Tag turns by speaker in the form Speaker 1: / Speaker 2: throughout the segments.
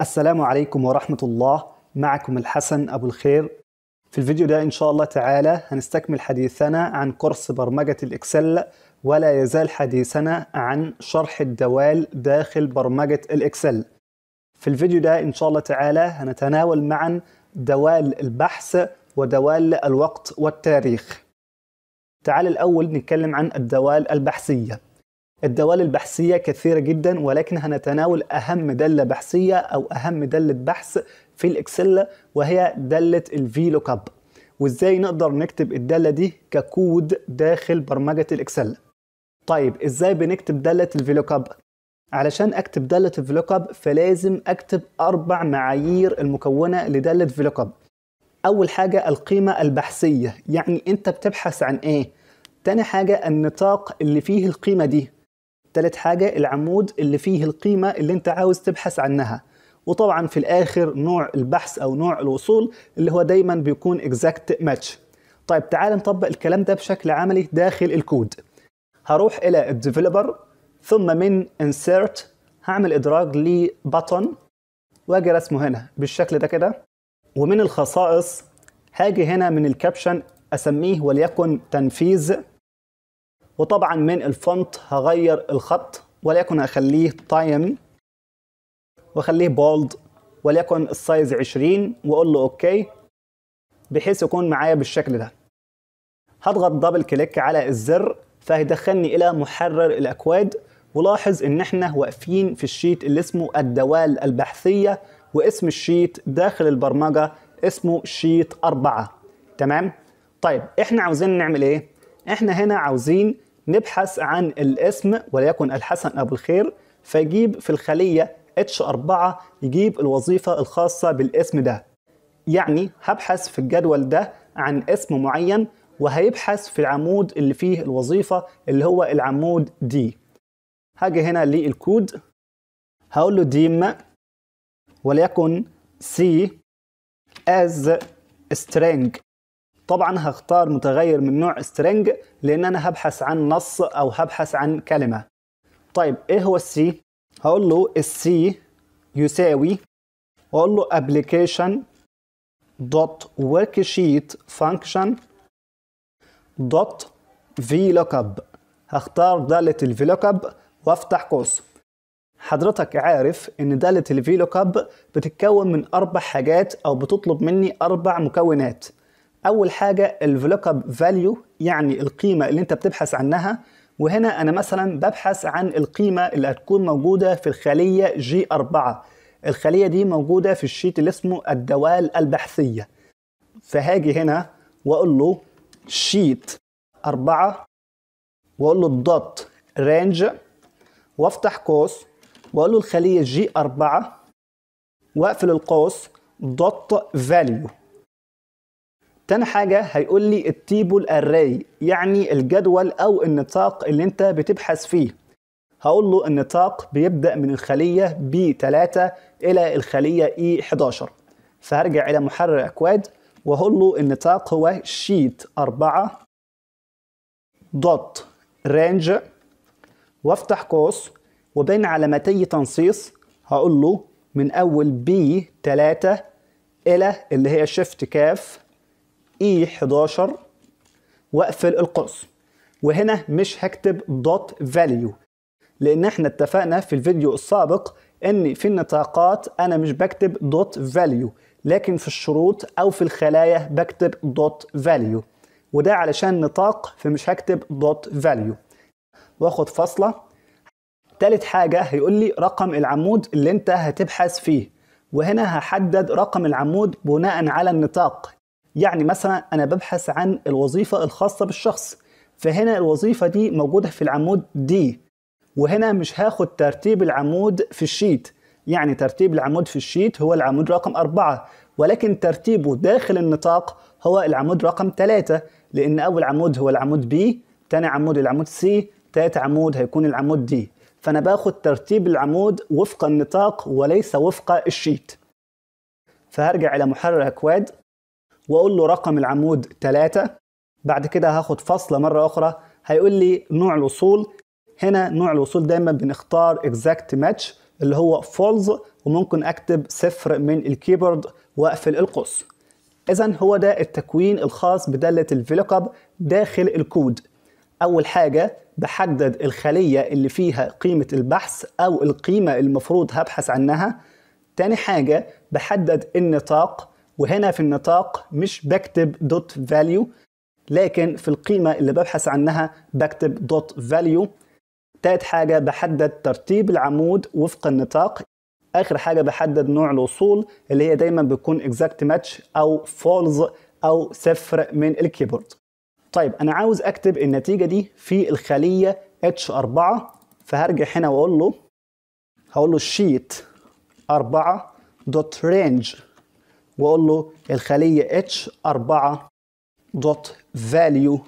Speaker 1: السلام عليكم ورحمة الله معكم الحسن أبو الخير في الفيديو ده إن شاء الله تعالى هنستكمل حديثنا عن كورس برمجة الإكسل ولا يزال حديثنا عن شرح الدوال داخل برمجة الإكسل في الفيديو ده إن شاء الله تعالى هنتناول معا دوال البحث ودوال الوقت والتاريخ تعال الأول نتكلم عن الدوال البحثية الدوال البحثية كثيرة جدا ولكن هنتناول أهم دالة بحثية أو أهم دالة بحث في الإكسل وهي دالة الفي لوكاب وإزاي نقدر نكتب الدالة دي ككود داخل برمجة الإكسل طيب إزاي بنكتب دالة الفي لوكاب علشان أكتب دالة الفي لوكاب فلازم أكتب أربع معايير المكونة لدالة في لوكاب أول حاجة القيمة البحثية يعني أنت بتبحث عن إيه تاني حاجة النطاق اللي فيه القيمة دي ثالث حاجة العمود اللي فيه القيمة اللي انت عاوز تبحث عنها وطبعا في الاخر نوع البحث او نوع الوصول اللي هو دايما بيكون exact match طيب تعال نطبق الكلام ده بشكل عملي داخل الكود هروح الى الديفلوبر ثم من insert هعمل ادراج button واجي رسمه هنا بالشكل ده كده ومن الخصائص هاجي هنا من الكابشن اسميه وليكن تنفيذ وطبعا من الفونت هغير الخط وليكن اخليه تايم واخليه بولد وليكن السايز 20 واقول له اوكي بحيث يكون معايا بالشكل ده هضغط دبل كليك على الزر فهيدخلني الى محرر الاكواد ولاحظ ان احنا واقفين في الشيت اللي اسمه الدوال البحثية واسم الشيت داخل البرمجة اسمه شيت أربعة تمام؟ طيب احنا عاوزين نعمل ايه؟ احنا هنا عاوزين نبحث عن الاسم وليكن الحسن أبو الخير فيجيب في الخلية H4 يجيب الوظيفة الخاصة بالاسم ده يعني هبحث في الجدول ده عن اسم معين وهيبحث في العمود اللي فيه الوظيفة اللي هو العمود D هاجي هنا للكود هقول له ديم وليكن C as string طبعا هختار متغير من نوع string لان انا هبحث عن نص او هبحث عن كلمة طيب ايه هو السي هقول له السي يساوي واقول له application dot worksheet function dot vlookup هختار دالة الvlookup وافتح قوس حضرتك عارف ان دالة الvlookup بتتكون من اربع حاجات او بتطلب مني اربع مكونات اول حاجه الفلوك اب فاليو يعني القيمه اللي انت بتبحث عنها وهنا انا مثلا ببحث عن القيمه اللي هتكون موجوده في الخليه جي 4 الخليه دي موجوده في الشيت اللي اسمه الدوال البحثيه فهاجي هنا واقول له شيت 4 واقول له الدوت رينج وافتح قوس واقول له الخليه جي 4 واقفل القوس دوت فاليو تاني حاجة هيقول لي التيبل الراي يعني الجدول أو النطاق اللي أنت بتبحث فيه هقول له النطاق بيبدأ من الخلية B3 إلى الخلية E11 فهرجع إلى محرر أكواد وهقول له النطاق هو شيت 4 دوت رينج وافتح قوس وبين علامتي تنصيص هقول له من أول B3 إلى اللي هي شيفت كاف اي 11 واقفل القوس وهنا مش هكتب دوت فاليو لان احنا اتفقنا في الفيديو السابق ان في النطاقات انا مش بكتب دوت فاليو لكن في الشروط او في الخلايا بكتب دوت فاليو وده علشان نطاق فمش هكتب دوت فاليو واخد فاصله تالت حاجه هيقول لي رقم العمود اللي انت هتبحث فيه وهنا هحدد رقم العمود بناء على النطاق يعني مثلا انا ببحث عن الوظيفه الخاصه بالشخص فهنا الوظيفه دي موجوده في العمود دي وهنا مش هاخد ترتيب العمود في الشيت يعني ترتيب العمود في الشيت هو العمود رقم أربعة ولكن ترتيبه داخل النطاق هو العمود رقم ثلاثة لأن أول عمود هو العمود B تاني عمود العمود C تالت عمود هيكون العمود D فأنا باخد ترتيب العمود وفق النطاق وليس وفق الشيت فهرجع إلى محرر أكواد واقول له رقم العمود 3 بعد كده هاخد فاصله مره اخرى هيقول لي نوع الوصول هنا نوع الوصول دايما بنختار exact match اللي هو false وممكن اكتب صفر من الكيبورد واقفل القوس اذا هو ده التكوين الخاص بداله الفيلوك اب داخل الكود اول حاجه بحدد الخليه اللي فيها قيمه البحث او القيمه المفروض هبحث عنها تاني حاجه بحدد النطاق وهنا في النطاق مش بكتب دوت فاليو لكن في القيمة اللي ببحث عنها بكتب دوت فاليو تالت حاجة بحدد ترتيب العمود وفق النطاق آخر حاجة بحدد نوع الوصول اللي هي دايما بتكون exact match أو false أو صفر من الكيبورد طيب أنا عاوز أكتب النتيجة دي في الخلية H4 فهرجع هنا وأقول له هقول له sheet 4 دوت واقول له الخليه اتش 4 دوت فاليو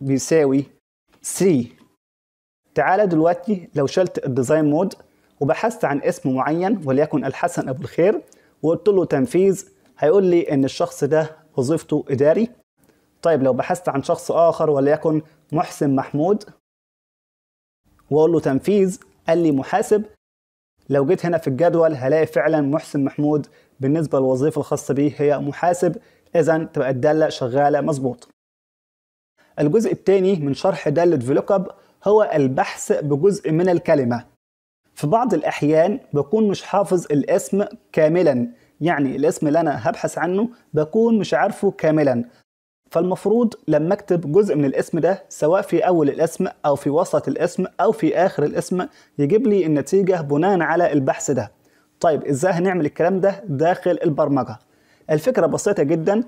Speaker 1: بيساوي 3 تعالى دلوقتي لو شلت الديزاين مود وبحثت عن اسم معين وليكن الحسن ابو الخير وقلت له تنفيذ هيقول لي ان الشخص ده وظيفته اداري طيب لو بحثت عن شخص اخر وليكن محسن محمود واقول له تنفيذ قال لي محاسب لو جيت هنا في الجدول هلاقي فعلا محسن محمود بالنسبة للوظيفة الخاصة به هي محاسب إذا تبقى الدالة شغالة مظبوط الجزء الثاني من شرح دالة فلوكاب هو البحث بجزء من الكلمة في بعض الأحيان بكون مش حافظ الاسم كاملا يعني الاسم اللي أنا هبحث عنه بكون مش عارفه كاملا فالمفروض لما اكتب جزء من الاسم ده سواء في اول الاسم او في وسط الاسم او في اخر الاسم يجيب لي النتيجه بناء على البحث ده طيب ازاي هنعمل الكلام ده داخل البرمجه الفكره بسيطه جدا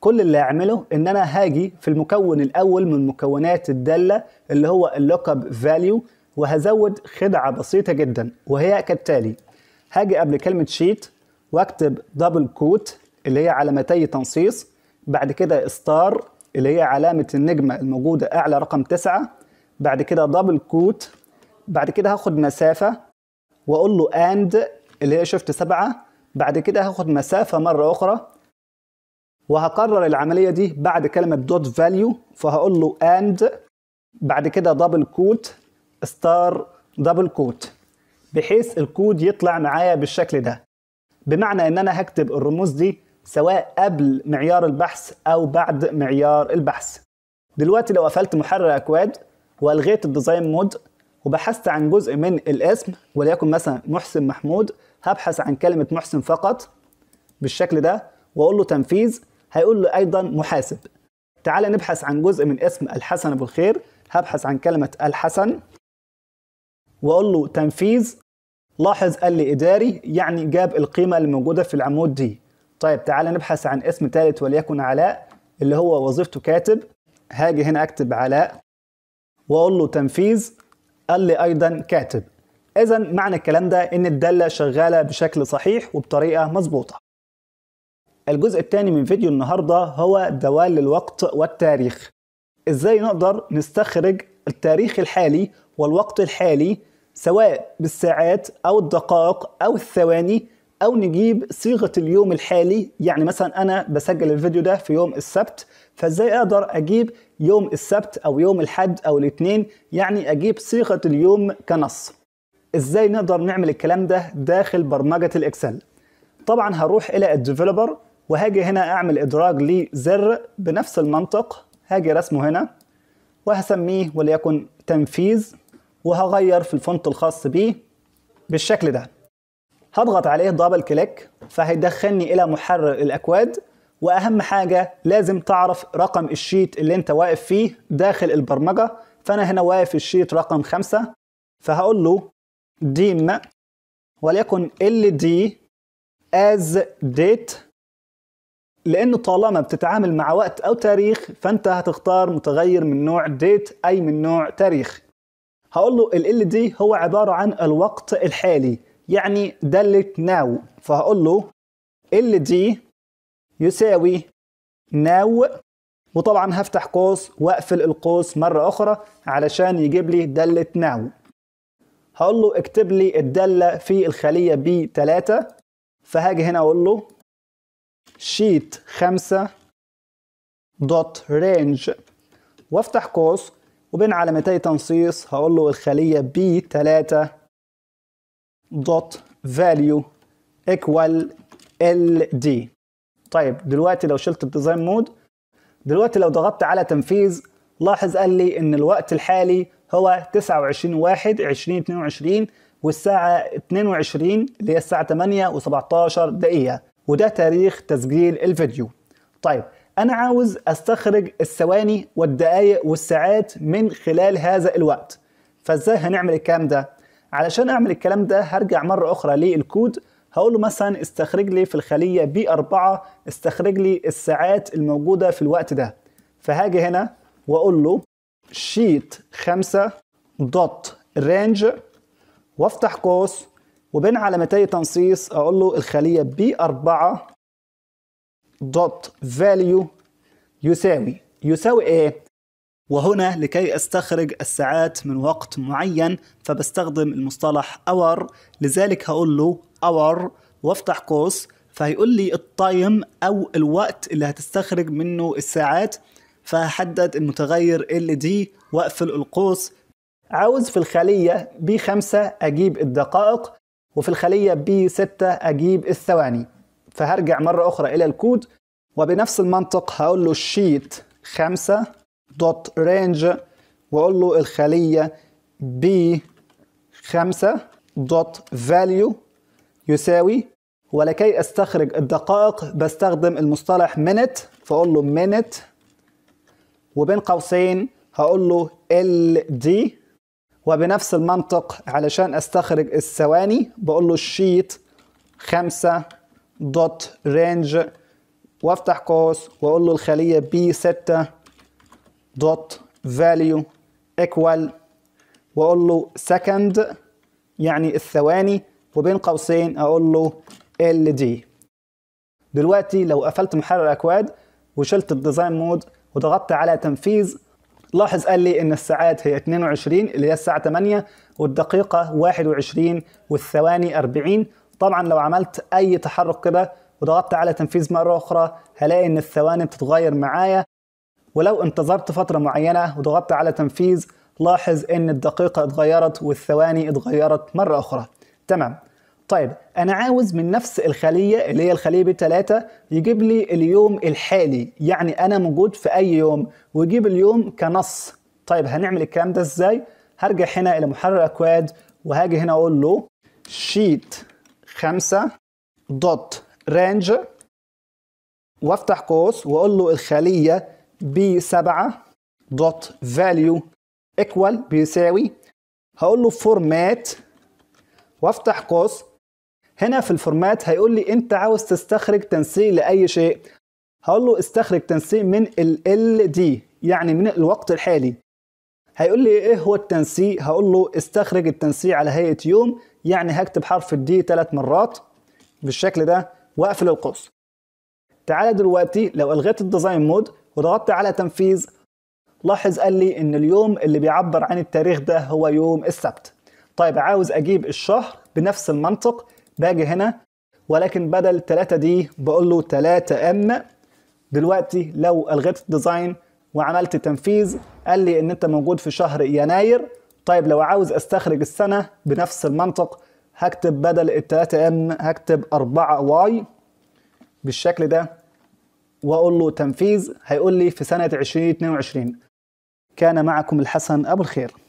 Speaker 1: كل اللي هعمله ان انا هاجي في المكون الاول من مكونات الداله اللي هو اللوك فاليو وهزود خدعه بسيطه جدا وهي كالتالي هاجي قبل كلمه شيت واكتب دبل كوت اللي هي علامتي تنصيص بعد كده ستار اللي هي علامة النجمة الموجودة أعلى رقم تسعة بعد كده دبل كوت بعد كده هاخد مسافة وأقول له أند اللي هي شفت سبعة بعد كده هاخد مسافة مرة أخرى وهكرر العملية دي بعد كلمة دوت فاليو فهقول له أند بعد كده دبل كوت ستار دبل كوت بحيث الكود يطلع معايا بالشكل ده بمعنى ان انا هكتب الرموز دي سواء قبل معيار البحث أو بعد معيار البحث دلوقتي لو قفلت محرر أكواد وألغيت الديزاين مود وبحثت عن جزء من الاسم وليكن مثلا محسن محمود هبحث عن كلمة محسن فقط بالشكل ده وأقول له تنفيذ هيقول له أيضا محاسب تعال نبحث عن جزء من اسم الحسن أبو الخير هبحث عن كلمة الحسن وأقول له تنفيذ لاحظ قال لي إداري يعني جاب القيمة اللي موجودة في العمود دي طيب تعال نبحث عن اسم ثالث وليكن علاء اللي هو وظيفته كاتب هاجي هنا اكتب علاء واقول له تنفيذ قال لي ايضا كاتب اذا معنى الكلام ده ان الداله شغاله بشكل صحيح وبطريقه مظبوطه الجزء الثاني من فيديو النهارده هو دوال الوقت والتاريخ ازاي نقدر نستخرج التاريخ الحالي والوقت الحالي سواء بالساعات او الدقائق او الثواني او نجيب صيغه اليوم الحالي يعني مثلا انا بسجل الفيديو ده في يوم السبت فازاي اقدر اجيب يوم السبت او يوم الحد او الاثنين يعني اجيب صيغه اليوم كنص ازاي نقدر نعمل الكلام ده داخل برمجه الاكسل طبعا هروح الى الديفلوبر وهاجي هنا اعمل ادراج لزر بنفس المنطق هاجي رسمه هنا وهسميه وليكن تنفيذ وهغير في الفونت الخاص بيه بالشكل ده هضغط عليه دبل كليك فهيدخلني الى محرر الاكواد واهم حاجه لازم تعرف رقم الشيت اللي انت واقف فيه داخل البرمجه فانا هنا واقف الشيت رقم خمسة فهقول له ديم وليكن ال دي از ديت لانه طالما بتتعامل مع وقت او تاريخ فانت هتختار متغير من نوع ديت اي من نوع تاريخ هقول له ال دي هو عباره عن الوقت الحالي يعني دالة ناو فهقول له ال دي يساوي ناو وطبعا هفتح قوس واقفل القوس مرة أخرى علشان يجيب لي دالة ناو هقول له اكتب لي الدالة في الخلية ب 3 فهاجي هنا أقول له شيت 5 دوت رينج وافتح قوس وبين علامتي تنصيص هقول له الخلية ب 3 دوت فاليو ايكوال ال دي طيب دلوقتي لو شلت الديزاين مود دلوقتي لو ضغطت على تنفيذ لاحظ قال لي ان الوقت الحالي هو 29 1 2022 والساعة 22 اللي هي الساعة 8 و17 دقيقة وده تاريخ تسجيل الفيديو طيب أنا عاوز أستخرج الثواني والدقايق والساعات من خلال هذا الوقت فإزاي هنعمل الكلام ده؟ علشان اعمل الكلام ده هرجع مرة اخرى للكود هقول له مثلا استخرج لي في الخلية بي 4 استخرج لي الساعات الموجودة في الوقت ده فهاجي هنا واقول له شيت 5 دوت رينج وافتح قوس وبين علامتي تنصيص اقول له الخلية بي 4 دوت فاليو يساوي يساوي ايه؟ وهنا لكي استخرج الساعات من وقت معين فبستخدم المصطلح اور لذلك هقول له اور وافتح قوس فهيقول لي التايم او الوقت اللي هتستخرج منه الساعات فهحدد المتغير ال دي واقفل القوس عاوز في الخلية بي 5 اجيب الدقائق وفي الخلية بي 6 اجيب الثواني فهرجع مرة اخرى الى الكود وبنفس المنطق هقول له الشيت 5 دوت رينج واقول له الخليه بي 5 دوت فاليو يساوي ولكي استخرج الدقائق بستخدم المصطلح minute فاقول له minute وبين قوسين هقول له LD وبنفس المنطق علشان استخرج الثواني بقول له الشيت 5 دوت رينج وافتح قوس واقول له الخليه بي 6 دوت فاليو ايكوال واقول له سكند يعني الثواني وبين قوسين اقول له ال دي دلوقتي لو قفلت محرر اكواد وشلت الديزاين مود وضغطت على تنفيذ لاحظ قال لي ان الساعات هي 22 اللي هي الساعه 8 والدقيقه 21 والثواني 40 طبعا لو عملت اي تحرك كده وضغطت على تنفيذ مره اخرى هلاقي ان الثواني بتتغير معايا ولو انتظرت فترة معينة وضغطت على تنفيذ لاحظ ان الدقيقة اتغيرت والثواني اتغيرت مرة اخرى تمام طيب انا عاوز من نفس الخلية اللي هي الخلية بتلاتة يجيب لي اليوم الحالي يعني انا موجود في اي يوم ويجيب اليوم كنص طيب هنعمل الكلام ده ازاي هرجع هنا الى محرر اكواد وهاجي هنا اقول له شيت خمسة دوت رينج وافتح قوس واقول له الخلية ب 7 دوت فاليو ايكوال بيساوي هقول له فورمات وافتح قوس هنا في الفورمات هيقول لي انت عاوز تستخرج تنسيق لاي شيء هقول له استخرج تنسيق من ال دي يعني من الوقت الحالي هيقول لي ايه هو التنسيق هقول له استخرج التنسيق على هيئه يوم يعني هكتب حرف الدي ثلاث مرات بالشكل ده واقفل القوس تعالى دلوقتي لو الغيت الديزاين مود وضغطت على تنفيذ لاحظ قال لي ان اليوم اللي بيعبر عن التاريخ ده هو يوم السبت طيب عاوز اجيب الشهر بنفس المنطق باجي هنا ولكن بدل 3 دي بقول له 3 ام دلوقتي لو الغيت الديزاين وعملت تنفيذ قال لي ان انت موجود في شهر يناير طيب لو عاوز استخرج السنة بنفس المنطق هكتب بدل ال 3 ام هكتب 4 واي بالشكل ده واقول له تنفيذ هيقول لي في سنه 2022 كان معكم الحسن ابو الخير